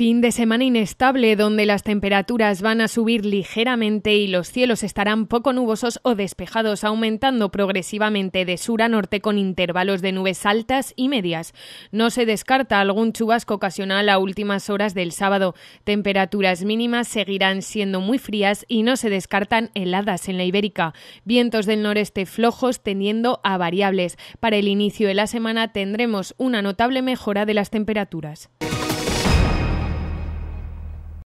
Fin de semana inestable donde las temperaturas van a subir ligeramente y los cielos estarán poco nubosos o despejados, aumentando progresivamente de sur a norte con intervalos de nubes altas y medias. No se descarta algún chubasco ocasional a últimas horas del sábado. Temperaturas mínimas seguirán siendo muy frías y no se descartan heladas en la Ibérica. Vientos del noreste flojos teniendo a variables. Para el inicio de la semana tendremos una notable mejora de las temperaturas.